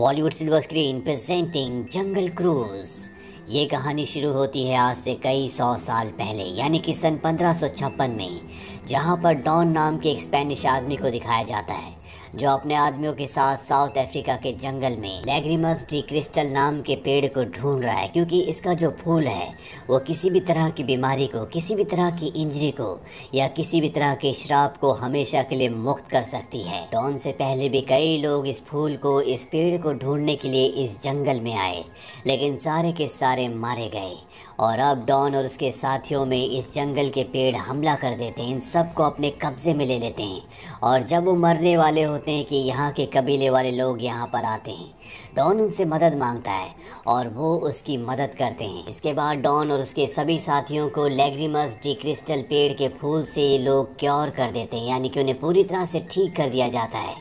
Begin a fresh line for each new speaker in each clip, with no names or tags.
Bollywood silver screen presenting Jungle Cruise ये कहानी शुरू होती है आज से कई सौ साल पहले यानी कि सन पंद्रह में जहाँ पर डॉन नाम के एक स्पेनिश आदमी को दिखाया जाता है जो अपने आदमियों के साथ साउथ अफ्रीका के जंगल में लेग्रीमस डी क्रिस्टल नाम के पेड़ को ढूंढ रहा है क्योंकि इसका जो फूल है वो किसी भी तरह की बीमारी को किसी भी तरह की इंजरी को या किसी भी तरह के श्राप को हमेशा के लिए मुक्त कर सकती है डॉन तो से पहले भी कई लोग इस फूल को इस पेड़ को ढूंढने के लिए इस जंगल में आए लेकिन सारे के सारे मारे गए और अब डॉन और उसके साथियों में इस जंगल के पेड़ हमला कर देते हैं इन सब को अपने कब्जे में ले लेते हैं और जब वो मरने वाले होते हैं कि यहाँ के कबीले वाले लोग यहाँ पर आते हैं डॉन उनसे मदद मांगता है और वो उसकी मदद करते हैं इसके बाद डॉन और उसके सभी साथियों को लेग्रीमस डी क्रिस्टल पेड़ के फूल से ये लोग क्योर कर देते हैं यानी कि उन्हें पूरी तरह से ठीक कर दिया जाता है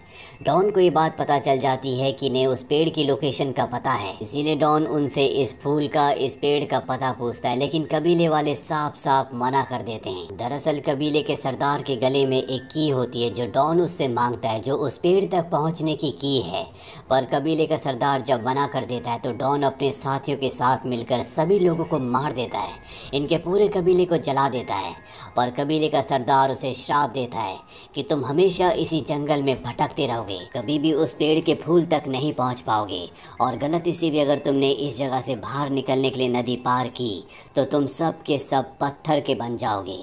डॉन को ये बात पता चल जाती है कि इन्हें उस पेड़ की लोकेशन का पता है इसीलिए डॉन उनसे इस फूल का इस पेड़ का पता पूछ पूछता है लेकिन कबीले वाले साफ साफ मना कर देते हैं दरअसल कबीले के सरदार के गले में एक की होती है जो डॉन उससे मांगता है जो उस पेड़ तक पहुंचने की की है पर कबीले का सरदार जब मना कर देता है तो डॉन अपने साथियों के साथ मिलकर सभी लोगों को मार देता है इनके पूरे कबीले को जला देता है पर कबीले का सरदार उसे श्राप देता है कि तुम हमेशा इसी जंगल में भटकते रहोगे कभी भी उस पेड़ के फूल तक नहीं पहुंच पाओगे और गलती से भी अगर तुमने इस जगह से बाहर निकलने के लिए नदी पार की होगी तो तुम सब के सब पत्थर के बन जाओगे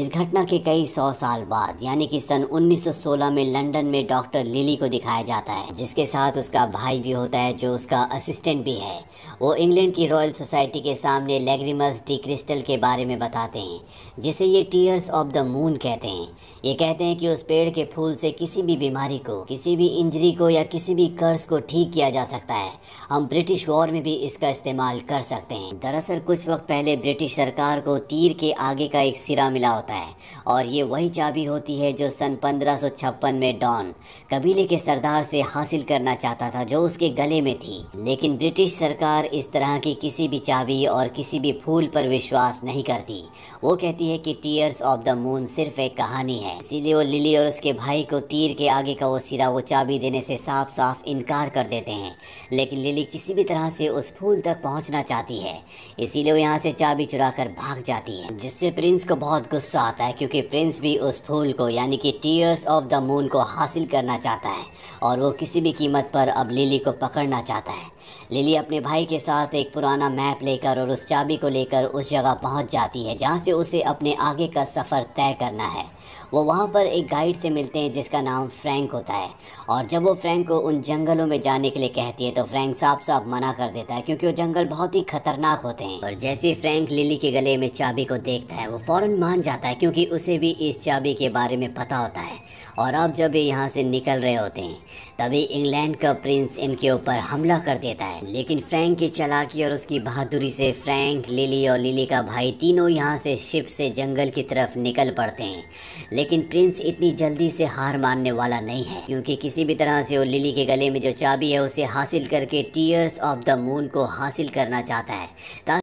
इस घटना के कई सौ साल बाद यानी कि सन 1916 में लंदन में डॉक्टर लिली को दिखाया जाता है जिसके साथ उसका भाई भी होता है जो उसका असिस्टेंट भी है वो इंग्लैंड की रॉयल सोसाइटी के सामने लेग्रीमस डी क्रिस्टल के बारे में बताते हैं जिसे ये टीयर्स ऑफ द मून कहते हैं ये कहते हैं कि उस पेड़ के फूल से किसी भी बीमारी को किसी भी इंजरी को या किसी भी कर्ज को ठीक किया जा सकता है हम ब्रिटिश वॉर में भी इसका इस्तेमाल कर सकते हैं दरअसल कुछ वक्त पहले ब्रिटिश सरकार को तीर के आगे का एक सिरा मिला होता है और ये वही चाबी होती है जो सन पंद्रह में डॉन कबीले के सरदार से हासिल करना चाहता था जो उसके गले में थी लेकिन ब्रिटिश सरकार इस तरह की किसी भी चाबी और किसी भी फूल पर विश्वास नहीं करती वो कहती है कि टीयर्स ऑफ द मून सिर्फ एक कहानी है इसीलिए वो लिली और उसके भाई को तीर के आगे का वो सिरा वो चाबी देने से साफ साफ इनकार कर देते हैं लेकिन लिली किसी भी तरह से उस फूल तक पहुँचना चाहती है इसीलिए जो यहाँ से चाबी कर भाग जाती है जिससे प्रिंस को बहुत गुस्सा आता है क्योंकि प्रिंस भी उस फूल को यानी कि टीयर्स ऑफ द मून को हासिल करना चाहता है और वो किसी भी कीमत पर अब लिली को पकड़ना चाहता है लिली अपने भाई के साथ एक पुराना मैप लेकर और उस चाबी को लेकर उस जगह पहुंच जाती है जहां से उसे अपने आगे का सफ़र तय करना है वो वहाँ पर एक गाइड से मिलते हैं जिसका नाम फ्रैंक होता है और जब वो फ्रैंक को उन जंगलों में जाने के लिए कहती है तो फ्रैंक साफ साफ मना कर देता है क्योंकि वो जंगल बहुत ही खतरनाक होते हैं और जैसे ही फ्रैंक लिली के गले में चाबी को देखता है वो फ़ौरन मान जाता है क्योंकि उसे भी इस चाबी के बारे में पता होता है और अब जब ये यहाँ से निकल रहे होते हैं तभी इंग्लैंड का प्रिंस इनके ऊपर हमला कर देता देता है लेकिन फ्रैंक की चलाकी और उसकी बहादुरी से फ्रैंक लिली और लिली का भाई तीनों यहाँ से शिप से जंगल की तरफ निकल पड़ते हैं लेकिन प्रिंस इतनी जल्दी से हार मानने वाला नहीं है क्योंकि किसी भी तरह से वो लिली के गले में जो चाबी है उसे हासिल करके टीयर्स ऑफ द मून को हासिल करना चाहता है